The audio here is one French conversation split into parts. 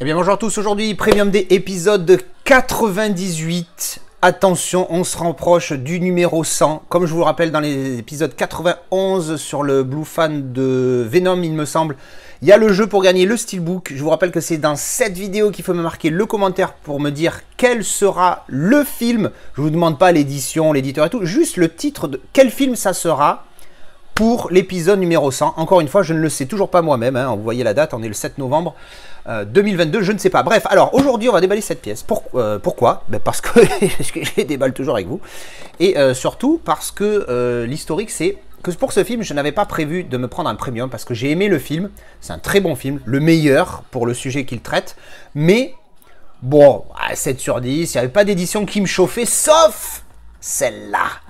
Eh bien bonjour à tous, aujourd'hui Premium D épisode 98. Attention, on se proche du numéro 100. Comme je vous le rappelle dans les épisodes 91 sur le Blue Fan de Venom, il me semble, il y a le jeu pour gagner le Steelbook. Je vous rappelle que c'est dans cette vidéo qu'il faut me marquer le commentaire pour me dire quel sera le film. Je vous demande pas l'édition, l'éditeur et tout, juste le titre de quel film ça sera pour l'épisode numéro 100. Encore une fois, je ne le sais toujours pas moi-même. Hein. Vous voyez la date, on est le 7 novembre 2022, euh, je ne sais pas. Bref, alors aujourd'hui, on va déballer cette pièce. Euh, pourquoi ben, Parce que je les déballe toujours avec vous. Et euh, surtout parce que l'historique, c'est que pour ce film, je n'avais pas prévu de me prendre un premium parce que j'ai aimé le film. C'est un très bon film, le meilleur pour le sujet qu'il traite. Mais bon, à 7 sur 10, il n'y avait pas d'édition qui me chauffait, sauf celle-là.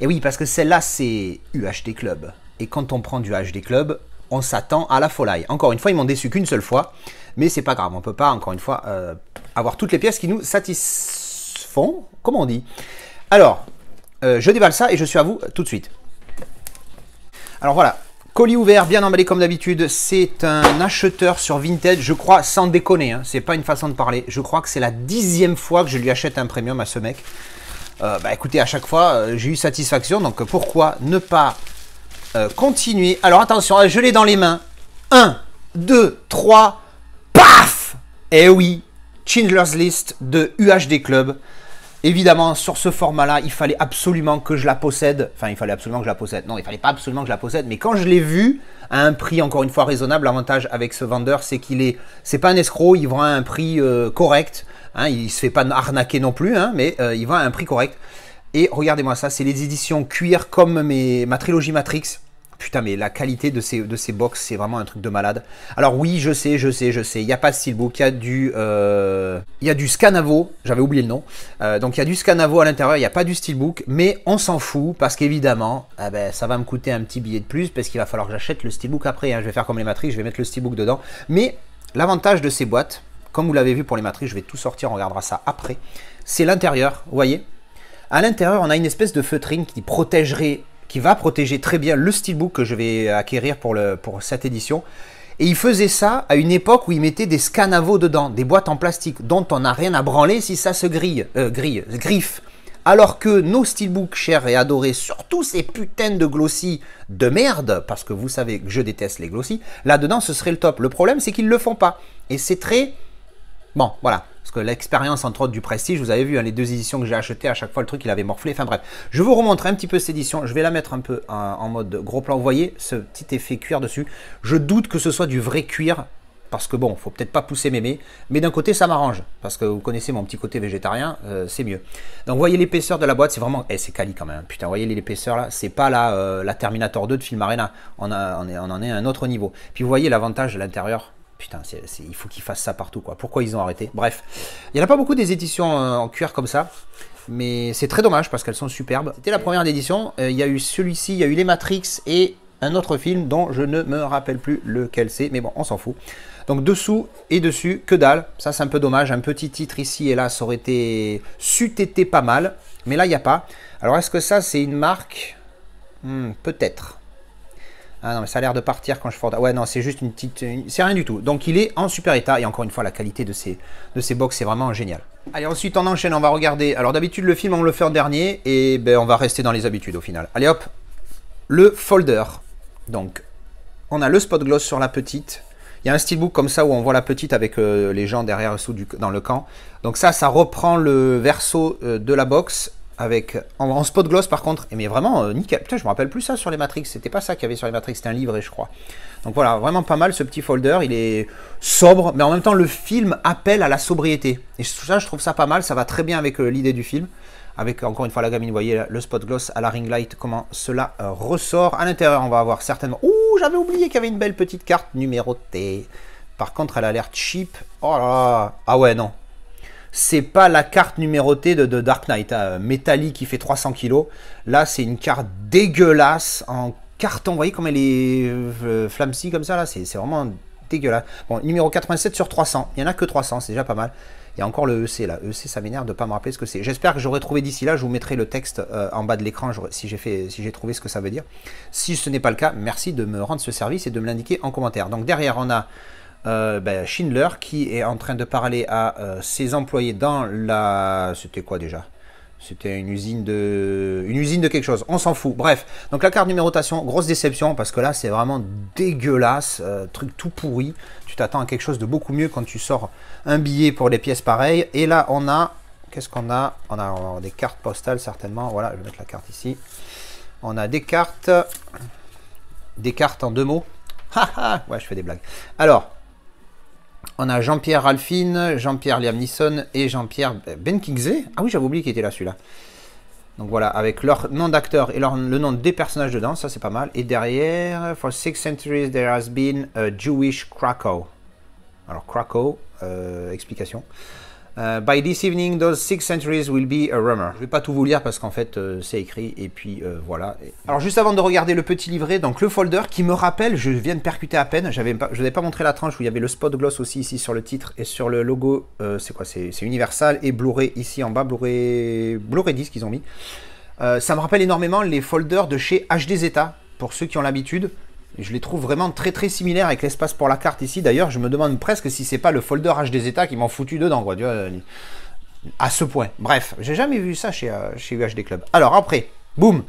Et oui, parce que celle-là, c'est UHD Club. Et quand on prend du HD Club, on s'attend à la folie. Encore une fois, ils m'ont déçu qu'une seule fois, mais c'est pas grave, on peut pas, encore une fois, euh, avoir toutes les pièces qui nous satisfont, comment on dit. Alors, euh, je déballe ça et je suis à vous tout de suite. Alors voilà, colis ouvert, bien emballé comme d'habitude, c'est un acheteur sur Vinted, je crois, sans déconner, hein. c'est pas une façon de parler, je crois que c'est la dixième fois que je lui achète un premium à ce mec. Euh, bah écoutez, à chaque fois, euh, j'ai eu satisfaction, donc euh, pourquoi ne pas continuer Alors attention, hein, je l'ai dans les mains. 1, 2, 3, paf Eh oui, Schindler's List de UHD Club. Évidemment, sur ce format-là, il fallait absolument que je la possède. Enfin, il fallait absolument que je la possède. Non, il fallait pas absolument que je la possède. Mais quand je l'ai vu, à un prix encore une fois raisonnable, l'avantage avec ce vendeur, c'est qu'il est, c'est pas un escroc, il vend à un prix correct. Hein, il ne se fait pas arnaquer non plus, hein, mais euh, il va à un prix correct. Et regardez-moi ça, c'est les éditions cuir comme mes, ma trilogie Matrix. Putain, mais la qualité de ces, de ces box, c'est vraiment un truc de malade. Alors oui, je sais, je sais, je sais, il n'y a pas de steelbook, il y a du... Euh, il y a du Scanavo, j'avais oublié le nom. Euh, donc il y a du Scanavo à l'intérieur, il n'y a pas du steelbook, mais on s'en fout parce qu'évidemment, ah ben, ça va me coûter un petit billet de plus parce qu'il va falloir que j'achète le steelbook après. Hein. Je vais faire comme les Matrix, je vais mettre le steelbook dedans. Mais l'avantage de ces boîtes, comme vous l'avez vu pour les matrices, je vais tout sortir, on regardera ça après. C'est l'intérieur, vous voyez À l'intérieur, on a une espèce de feutrine qui protégerait, qui va protéger très bien le steelbook que je vais acquérir pour, le, pour cette édition. Et il faisait ça à une époque où il mettait des scanavos dedans, des boîtes en plastique, dont on n'a rien à branler si ça se grille, euh, grille, griffe. Alors que nos steelbooks chers et adorés, surtout ces putains de glossy de merde, parce que vous savez que je déteste les glossy, là-dedans ce serait le top. Le problème c'est qu'ils ne le font pas. Et c'est très Bon, voilà. Parce que l'expérience, entre autres, du Prestige, vous avez vu, hein, les deux éditions que j'ai achetées, à chaque fois, le truc, il avait morflé. Enfin bref, je vous remontre un petit peu cette édition. Je vais la mettre un peu en mode gros plan. Vous voyez ce petit effet cuir dessus. Je doute que ce soit du vrai cuir parce que bon, faut peut-être pas pousser mémé, mais d'un côté ça m'arrange, parce que vous connaissez mon petit côté végétarien, euh, c'est mieux. Donc voyez l'épaisseur de la boîte, c'est vraiment, eh c'est quali quand même, hein. putain, voyez l'épaisseur là, c'est pas la, euh, Terminator 2 de Film Arena, on, on en est à un autre niveau. Puis vous voyez l'avantage de l'intérieur, Putain, il faut qu'ils fassent ça partout, quoi. Pourquoi ils ont arrêté Bref, il n'y en a pas beaucoup des éditions euh, en cuir comme ça, mais c'est très dommage parce qu'elles sont superbes. C'était la première édition, euh, il y a eu celui-ci, il y a eu Les Matrix et un autre film dont je ne me rappelle plus lequel c'est, mais bon, on s'en fout. Donc dessous et dessus, que dalle. Ça, c'est un peu dommage. Un petit titre ici et là, ça aurait été... C'eût été pas mal, mais là, il n'y a pas. Alors, est-ce que ça, c'est une marque hmm, Peut-être. Ah non, mais ça a l'air de partir quand je forde. Ouais, non, c'est juste une petite. C'est rien du tout. Donc il est en super état. Et encore une fois, la qualité de ces, de ces box, c'est vraiment génial. Allez, ensuite on enchaîne, on va regarder. Alors d'habitude, le film, on le fait en dernier. Et ben, on va rester dans les habitudes au final. Allez hop, le folder. Donc, on a le spot gloss sur la petite. Il y a un steelbook comme ça où on voit la petite avec euh, les gens derrière sous du, dans le camp. Donc ça, ça reprend le verso euh, de la box avec en, spot gloss par contre mais vraiment euh, nickel putain je me rappelle plus ça sur les Matrix c'était pas ça qu'il y avait sur les Matrix c'était un livret je crois donc voilà vraiment pas mal ce petit folder il est sobre mais en même temps le film appelle à la sobriété et ça je trouve ça pas mal ça va très bien avec euh, l'idée du film avec encore une fois la gamine vous voyez le spot gloss à la ring light comment cela euh, ressort à l'intérieur on va avoir certainement ouh j'avais oublié qu'il y avait une belle petite carte numérotée par contre elle a l'air cheap oh ah ouais non c'est pas la carte numérotée de, Dark Knight, hein, qui fait 300 kilos. Là, c'est une carte dégueulasse en carton. Vous voyez comme elle est euh, flamme comme ça là, c'est vraiment dégueulasse. Bon, numéro 87 sur 300. Il y en a que 300, c'est déjà pas mal. Il y a encore le EC là. EC, ça m'énerve de pas me rappeler ce que c'est. J'espère que j'aurai trouvé d'ici là. Je vous mettrai le texte euh, en bas de l'écran si j'ai fait, si j'ai trouvé ce que ça veut dire. Si ce n'est pas le cas, merci de me rendre ce service et de me l'indiquer en commentaire. Donc derrière, on a euh, ben Schindler qui est en train de parler à euh, ses employés dans la... C'était quoi déjà c'était une usine de une usine de quelque chose, on s'en fout. Bref, donc la carte numérotation, grosse déception parce que là c'est vraiment dégueulasse, euh, truc tout pourri. Tu t'attends à quelque chose de beaucoup mieux quand tu sors un billet pour des pièces pareilles. Et là on a, qu'est-ce qu'on a on, a on a des cartes postales certainement. Voilà, je vais mettre la carte ici. On a des cartes, des cartes en deux mots. ouais, je fais des blagues. Alors, on a Jean-Pierre Ralphine, Jean-Pierre Liam et Jean-Pierre Ben Kingsley. Ah oui, j'avais oublié qu'il était là celui-là. Donc voilà, avec leur nom d'acteur et le nom des personnages dedans, ça c'est pas mal. Et derrière, for six centuries there has been a Jewish Krakow. Alors Krakow, euh, explication. Euh, by this evening, those six centuries will be a rumor. Je ne vais pas tout vous lire parce qu'en fait, euh, c'est écrit et puis euh, voilà. Alors, juste avant de regarder le petit livret, donc le folder qui me rappelle, je viens de percuter à peine, j'avais je n'avais pas montré la tranche où il y avait le spot gloss aussi ici sur le titre et sur le logo, c'est quoi C'est Universal et Blu-ray ici en bas, Blu-ray 10 qu'ils ont mis. ça me rappelle énormément les folders de chez HD Zeta, pour ceux qui ont l'habitude je les trouve vraiment très très similaires avec l'espace pour la carte ici. D'ailleurs, je me demande presque si c'est pas le folder H des états qui m'en foutu dedans, euh, à ce point. Bref, j'ai jamais vu ça chez, UHD Club. Alors après, boum,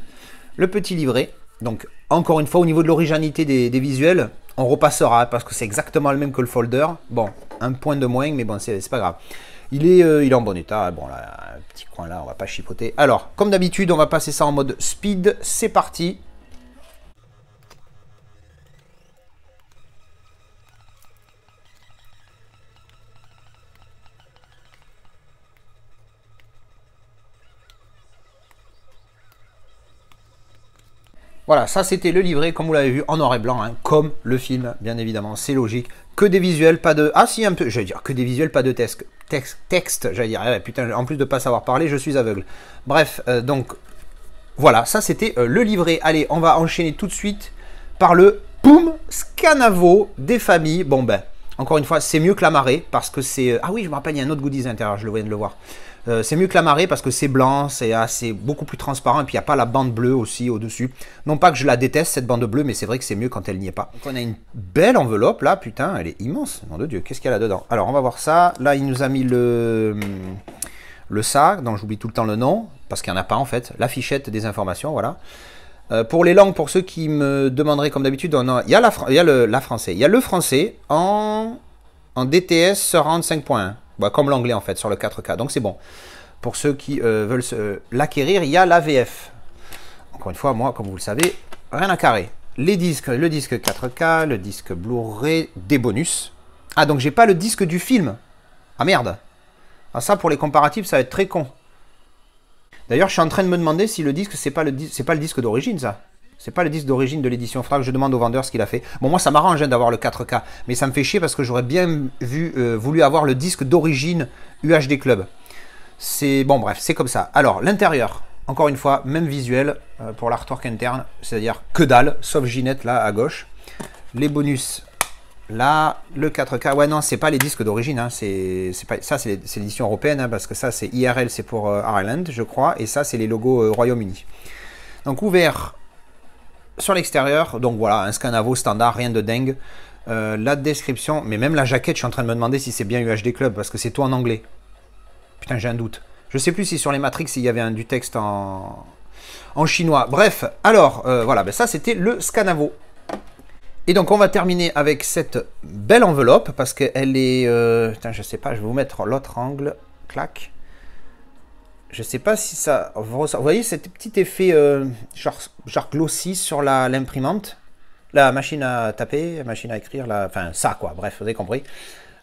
le petit livret. Donc, encore une fois, au niveau de l'originalité des, visuels, on repassera parce que c'est exactement le même que le folder. Bon, un point de moins, mais bon, c'est pas grave. Il est, euh, il est en bon état. Bon, là, un petit coin là, on va pas chipoter. Alors, comme d'habitude, on va passer ça en mode speed. C'est parti. Voilà, ça c'était le livret, comme vous l'avez vu, en noir et blanc, hein, comme le film, bien évidemment, c'est logique. Que des visuels, pas de... Ah si, un peu, j'allais dire, que des visuels, pas de texte. Texte, texte j'allais dire, ah, putain, en plus de pas savoir parler, je suis aveugle. Bref, euh, donc, voilà, ça c'était euh, le livret. Allez, on va enchaîner tout de suite par le Poum Scanavo des familles. Bon ben... Encore une fois, c'est mieux que la marée parce que c'est. Euh, ah oui, je me rappelle, il y a un autre goodies à je le viens de le voir. Euh, c'est mieux que la marée parce que c'est blanc, c'est assez ah, beaucoup plus transparent et puis il n'y a pas la bande bleue aussi au-dessus. Non pas que je la déteste cette bande bleue, mais c'est vrai que c'est mieux quand elle n'y est pas. Donc on a une belle enveloppe là, putain, elle est immense. Nom de Dieu, qu'est-ce qu'il a là-dedans Alors on va voir ça. Là, il nous a mis le le sac, dont j'oublie tout le temps le nom parce qu'il n'y en a pas en fait. l'affichette des informations, voilà. Euh, pour les langues, pour ceux qui me demanderaient comme d'habitude, il y a, la, le, français. Il y a le français en, en DTS 45.1, bah, comme l'anglais en fait, sur le 4K. Donc c'est bon. Pour ceux qui euh, veulent l'acquérir, il y a l'AVF. Encore une fois, moi, comme vous le savez, rien à carrer. Les disques, le disque 4K, le disque Blu-ray, des bonus. Ah, donc j'ai pas le disque du film. Ah merde. Ah ça, pour les comparatifs, ça va être très con. D'ailleurs, je suis en train de me demander si le disque, c'est pas le, pas le disque d'origine, ça. C'est pas le disque d'origine de l'édition Frag. Je demande au vendeur ce qu'il a fait. Bon, moi, ça m'arrange hein, d'avoir le 4K, mais ça me fait chier parce que j'aurais bien euh, voulu avoir le disque d'origine UHD Club. C'est bon, bref, c'est comme ça. Alors, l'intérieur. Encore une fois, même visuel pour euh, pour l'artwork interne, c'est-à-dire que dalle, sauf Ginette là à gauche. Les bonus Là, le 4K, ouais, non, c'est pas les disques d'origine, hein, c'est, ça, c'est, l'édition européenne, hein, parce que ça, c'est IRL, c'est pour euh, Ireland, je crois, et ça, c'est les logos euh, Royaume-Uni. Donc, ouvert sur l'extérieur, donc voilà, un Scanavo standard, rien de dingue. Euh, la description, mais même la jaquette, je suis en train de me demander si c'est bien UHD Club, parce que c'est tout en anglais. Putain, j'ai un doute. Je sais plus si sur les Matrix, il y avait un, du texte en, en chinois. Bref, alors, voilà, ben ça, c'était le Scanavo. Et donc on va terminer avec cette belle enveloppe parce qu'elle est... Euh, ne je sais pas, je vais vous mettre l'autre angle. Clac. Je sais pas si ça... Vous voyez cet petit effet euh, genre, genre glossy sur l'imprimante la, machine à taper, la machine à écrire, la, enfin ça quoi, bref, vous avez compris.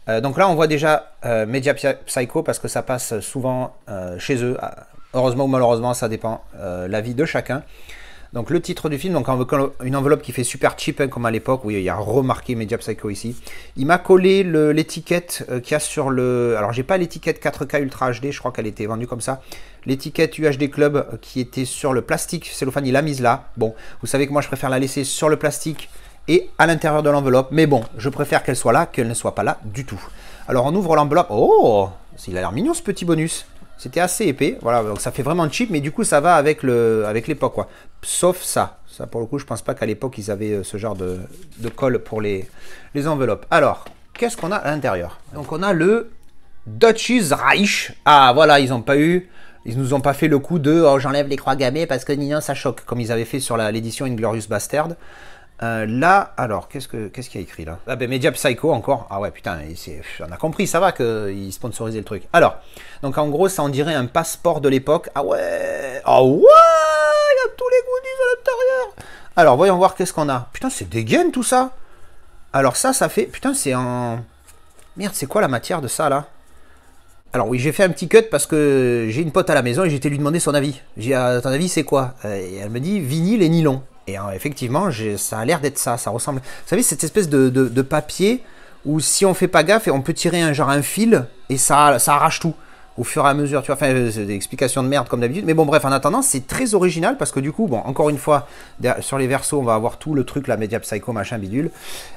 Euh, donc là on voit déjà euh, Media Psycho parce que ça passe souvent chez eux. Ah, heureusement ou malheureusement, ça dépend la vie de chacun. Donc le titre du film, donc une enveloppe qui fait super cheap hein, comme à l'époque, oui il y a remarqué Media Psycho ici. Il m'a collé l'étiquette qui euh, qu'il a sur le... Alors j'ai pas l'étiquette 4K Ultra HD, je crois qu'elle était vendue comme ça. L'étiquette UHD Club euh, qui était sur le plastique cellophane, il l'a mise là. Bon, vous savez que moi je préfère la laisser sur le plastique et à l'intérieur de l'enveloppe. Mais bon, je préfère qu'elle soit là qu'elle ne soit pas là du tout. Alors on ouvre l'enveloppe. Oh Il a l'air mignon ce petit bonus. C'était assez épais, voilà, donc ça fait vraiment cheap, mais du coup ça va avec le avec l'époque quoi. Sauf ça, ça pour le coup je pense pas qu'à l'époque ils avaient euh, ce genre de, colle pour les, les enveloppes. Alors, qu'est-ce qu'on a à l'intérieur Donc on a le Dutch's Reich. Ah voilà, ils n'ont pas eu, ils nous ont pas fait le coup de oh, j'enlève les croix gammées parce que nina ça choque, comme ils avaient fait sur l'édition Inglorious Bastard. Euh, là, alors, qu'est-ce qu'il y a écrit là Ah ben Media Psycho encore. Ah ouais, putain, on a compris, ça va qu'il sponsorisait le truc. Alors, donc en gros, ça en dirait un passeport de l'époque. Ah ouais Ah ouais Il y a tous les goodies à l'intérieur Alors, voyons voir qu'est-ce qu'on a. Putain, c'est des gaines tout ça Alors ça, ça fait... Putain, c'est en... Merde, c'est quoi la matière de ça là alors oui, j'ai fait un petit cut parce que j'ai une pote à la maison et j'étais lui demander son avis. J'ai dit, à ton avis, c'est quoi euh, Et elle me dit vinyle et nylon. Et euh, effectivement, ça a l'air d'être ça, ça ressemble... Vous savez, cette espèce de, papier où si on fait pas gaffe, on peut tirer un genre un fil et ça, ça arrache tout au fur et à mesure, tu vois, enfin, euh, des explications de merde comme d'habitude, mais bon, bref, en attendant, c'est très original parce que du coup, bon, encore une fois, sur les versos, on va avoir tout le truc, la média psycho, machin, bidule,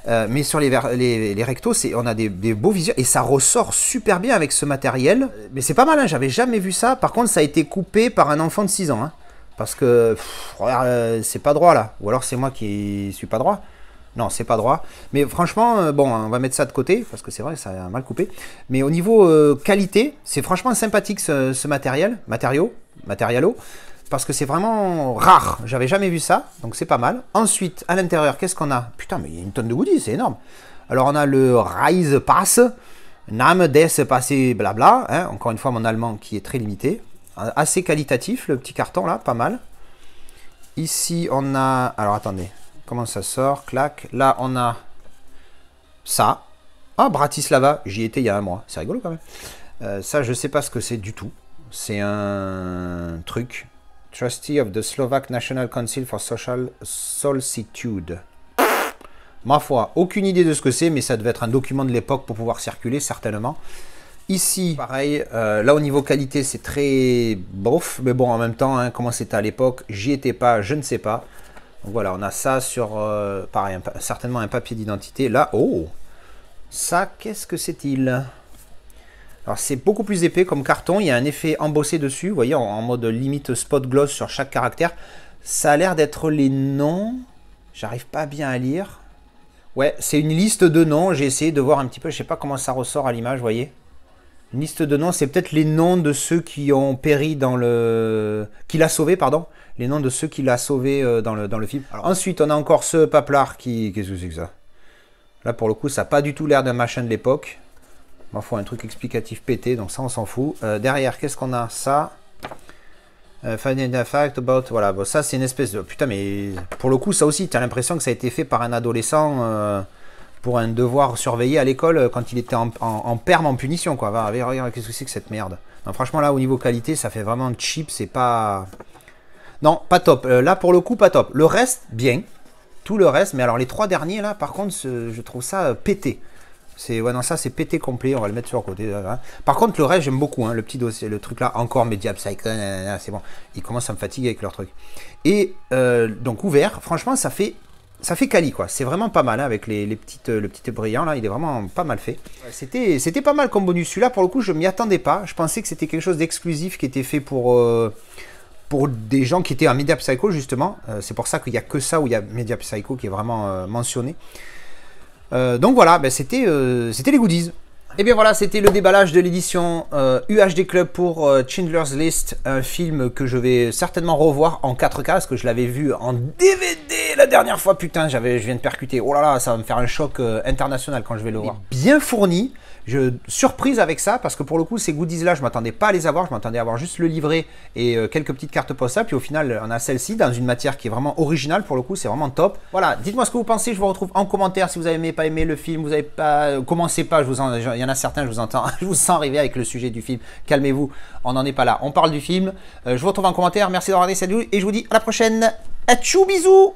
euh, mais sur les, les, les rectos, on a des, beaux visuels et ça ressort super bien avec ce matériel, mais c'est pas malin hein, j'avais jamais vu ça, par contre, ça a été coupé par un enfant de 6 ans, hein. Parce que, euh, c'est pas droit là. Ou alors c'est moi qui suis pas droit. Non, c'est pas droit. Mais franchement, euh, bon, on va mettre ça de côté, parce que c'est vrai, ça a mal coupé. Mais au niveau euh, qualité, c'est franchement sympathique ce, matériel, matériau, matérialo, parce que c'est vraiment rare. J'avais jamais vu ça, donc c'est pas mal. Ensuite, à l'intérieur, qu'est-ce qu'on a Putain, mais il y a une tonne de goodies, c'est énorme. Alors on a le Rise Pass, Nam, Des, Passé, blabla. Hein. encore une fois, mon allemand qui est très limité assez qualitatif, le petit carton là, pas mal. Ici, on a... Alors, attendez. Comment ça sort Clac. Là, on a ça. Ah, Bratislava. J'y étais il y a un mois. C'est rigolo quand même. Euh, ça, je sais pas ce que c'est du tout. C'est un truc. Trustee of the Slovak National Council for Social Solitude. Ma foi, aucune idée de ce que c'est, mais ça devait être un document de l'époque pour pouvoir circuler, certainement. Ici, pareil, euh, là au niveau qualité, c'est très bof, mais bon, en même temps, hein, comment c'était à l'époque, j'y étais pas, je ne sais pas. voilà, on a ça sur, euh, pareil, certainement un papier d'identité. Là, oh Ça, qu'est-ce que c'est-il Alors c'est beaucoup plus épais comme carton, il y a un effet embossé dessus, vous voyez, en, mode limite spot gloss sur chaque caractère. Ça a l'air d'être les noms, j'arrive pas bien à lire. Ouais, c'est une liste de noms, j'ai essayé de voir un petit peu, je ne sais pas comment ça ressort à l'image, vous voyez une liste de noms, c'est peut-être les noms de ceux qui ont péri dans le. Qui l'a sauvé, pardon. Les noms de ceux qui l'a sauvé euh, dans le, dans le film. ensuite, on a encore ce Paplar qui. Qu'est-ce que c'est que ça Là, pour le coup, ça n'a pas du tout l'air d'un machin de l'époque. M'en faut un truc explicatif pété, donc ça, on s'en fout. Euh, derrière, qu'est-ce qu'on a Ça. a euh, fact about. Voilà, ça, c'est une espèce de. Putain, mais pour le coup, ça aussi, tu as l'impression que ça a été fait par un adolescent pour un devoir surveillé à l'école euh, quand il était en, en perme en punition. Quoi. Va, regarde, qu'est-ce que c'est que cette merde. Non, franchement, là, au niveau qualité, ça fait vraiment cheap. C'est pas. Non, pas top. Euh, là, pour le coup, pas top. Le reste, bien. Tout le reste. Mais alors, les trois derniers, là, par contre, je trouve ça euh, pété. C'est ouais non ça c'est pété complet, on va le mettre sur le côté. Hein. Par contre le reste j'aime beaucoup hein, le petit dossier, le truc là encore Media c'est bon. Ils commencent à me fatiguer avec leur truc. Et donc ouvert, franchement ça fait ça fait cali quoi. C'est vraiment pas mal hein, avec les, petites, euh, le petit brillant là. Il est vraiment pas mal fait. C'était, c'était pas mal comme bonus. Celui-là pour le coup, je m'y attendais pas. Je pensais que c'était quelque chose d'exclusif qui était fait pour euh, pour des gens qui étaient en Media Psycho justement. Euh, c'est pour ça qu'il n'y a que ça où il y a Media Psycho qui est vraiment mentionné. donc voilà, ben c'était, c'était les goodies. Et eh bien voilà, c'était le déballage de l'édition UHD Club pour euh, Chindlers List, un film que je vais certainement revoir en 4K parce que je l'avais vu en DVD la dernière fois, putain, j'avais, je viens de percuter. Oh là là, ça va me faire un choc euh, international quand je vais le voir. Bien fourni, je, surprise avec ça, parce que pour le coup, ces goodies-là, je m'attendais pas à les avoir. Je m'attendais à avoir juste le livret et euh, quelques petites cartes postales. Puis au final, on a celle-ci dans une matière qui est vraiment originale. Pour le coup, c'est vraiment top. Voilà, dites-moi ce que vous pensez. Je vous retrouve en commentaire si vous avez aimé, pas aimé le film. Vous avez pas. Euh, commencez pas, je vous en... il y en a certains, je vous entends. je vous sens arriver avec le sujet du film. Calmez-vous, on n'en est pas là. On parle du film. Euh, je vous retrouve en commentaire. Merci d'avoir regardé cette vidéo et je vous dis à la prochaine. Tchou, bisous